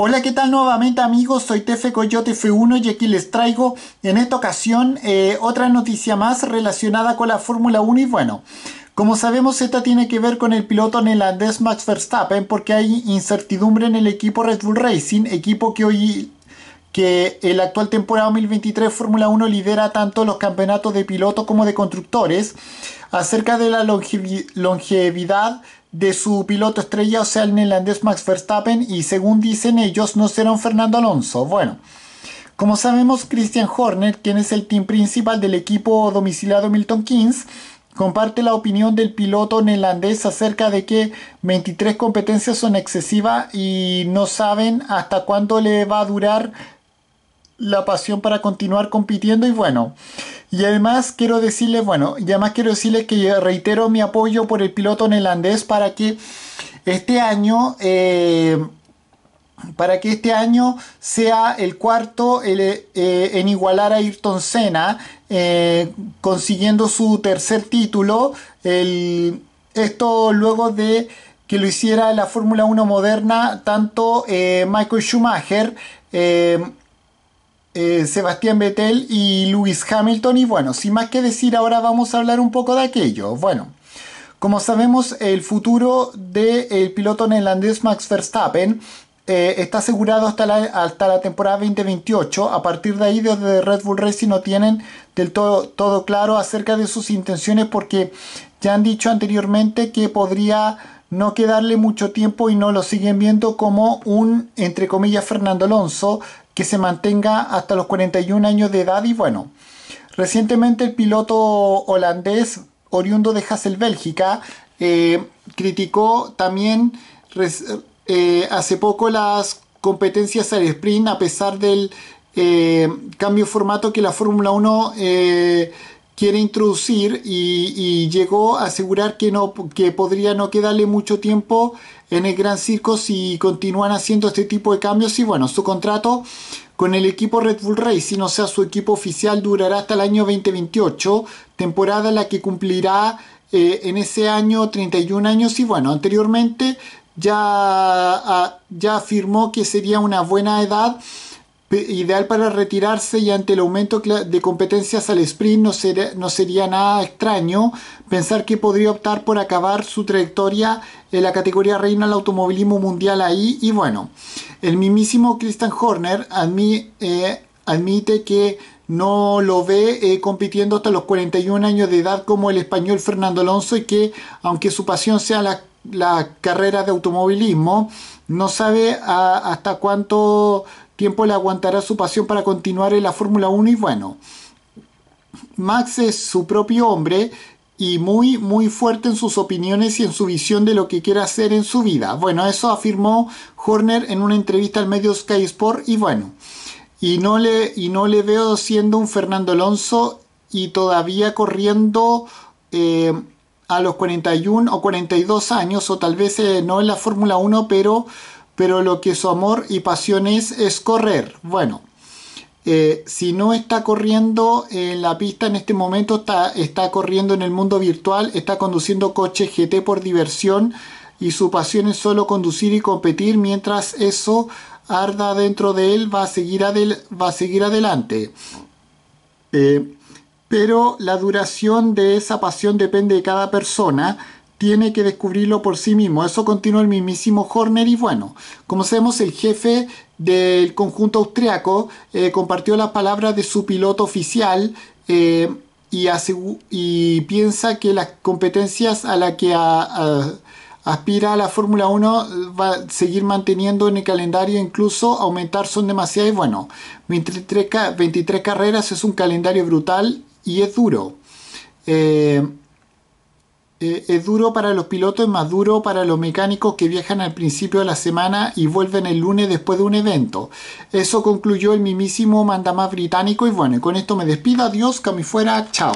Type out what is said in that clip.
Hola, ¿qué tal nuevamente amigos? Soy Tefe Coyote F1 y aquí les traigo en esta ocasión eh, otra noticia más relacionada con la Fórmula 1 y bueno, como sabemos esta tiene que ver con el piloto neerlandés Max Verstappen porque hay incertidumbre en el equipo Red Bull Racing, equipo que hoy que el actual temporada 2023 Fórmula 1 lidera tanto los campeonatos de pilotos como de constructores acerca de la longevidad de su piloto estrella, o sea, el neerlandés Max Verstappen, y según dicen ellos, no será un Fernando Alonso. Bueno, como sabemos, Christian Horner, quien es el team principal del equipo domiciliado Milton Keynes, comparte la opinión del piloto neerlandés acerca de que 23 competencias son excesivas y no saben hasta cuándo le va a durar la pasión para continuar compitiendo y bueno. Y además quiero decirles, bueno, y además quiero decirles que reitero mi apoyo por el piloto neerlandés para que este año, eh, para que este año sea el cuarto eh, en igualar a Ayrton Senna, eh, consiguiendo su tercer título. El, esto luego de que lo hiciera la Fórmula 1 moderna, tanto Michael Schumacher, eh, Sebastián Vettel y Lewis Hamilton. Y bueno, sin más que decir, ahora vamos a hablar un poco de aquello. Bueno, como sabemos, el futuro del piloto neerlandés Max Verstappen eh, está asegurado hasta la, hasta la temporada 2028. A partir de ahí, desde Red Bull Racing no tienen del todo, todo claro acerca de sus intenciones porque ya han dicho anteriormente que podría no quedarle mucho tiempo y no lo siguen viendo como un, entre comillas, Fernando Alonso, que se mantenga hasta los 41 años de edad y bueno. Recientemente el piloto holandés, oriundo de Hassel, Bélgica, eh, criticó también eh, hace poco las competencias al sprint a pesar del eh, cambio de formato que la Fórmula 1 quiere introducir y, llegó a asegurar que, no, que podría no quedarle mucho tiempo en el Gran Circo si continúan haciendo este tipo de cambios y bueno, su contrato con el equipo Red Bull Racing, o sea, su equipo oficial durará hasta el año 2028, temporada en la que cumplirá eh, en ese año 31 años y bueno, anteriormente ya, ah, ya afirmó que sería una buena edad ideal para retirarse y ante el aumento de competencias al sprint no, sería nada extraño pensar que podría optar por acabar su trayectoria en la categoría reina del automovilismo mundial ahí y bueno, el mismísimo Christian Horner eh, admite que no lo ve eh, compitiendo hasta los 41 años de edad como el español Fernando Alonso y que aunque su pasión sea la, carrera de automovilismo, no sabe hasta cuánto tiempo le aguantará su pasión para continuar en la Fórmula 1 y bueno, Max es su propio hombre y muy muy fuerte en sus opiniones y en su visión de lo que quiere hacer en su vida. Bueno, eso afirmó Horner en una entrevista al medio Sky Sport y bueno, y no le, y no le veo siendo un Fernando Alonso y todavía corriendo eh, a los 41 o 42 años o tal vez eh, no en la Fórmula 1, pero pero lo que su amor y pasión es es correr. Bueno, eh, si no está corriendo en la pista en este momento, está, está corriendo en el mundo virtual, está conduciendo coches GT por diversión y su pasión es solo conducir y competir, mientras eso arda dentro de él, va a seguir, va seguir adelante. Eh, pero la duración de esa pasión depende de cada persona tiene que descubrirlo por sí mismo. Eso continuó el mismísimo Horner y bueno, como sabemos, el jefe del conjunto austriaco eh, compartió las palabras de su piloto oficial eh, y, y, piensa que las competencias a las que aspira la Fórmula 1 eh, va a seguir manteniendo en el calendario, incluso aumentar son demasiadas. Bueno, 23, carreras es un calendario brutal y es duro. Eh, es duro para los pilotos, es más duro para los mecánicos que viajan al principio de la semana y vuelven el lunes después de un evento. Eso concluyó el mimísimo mandamás británico y bueno, con esto me despido, adiós, que fuera, chao.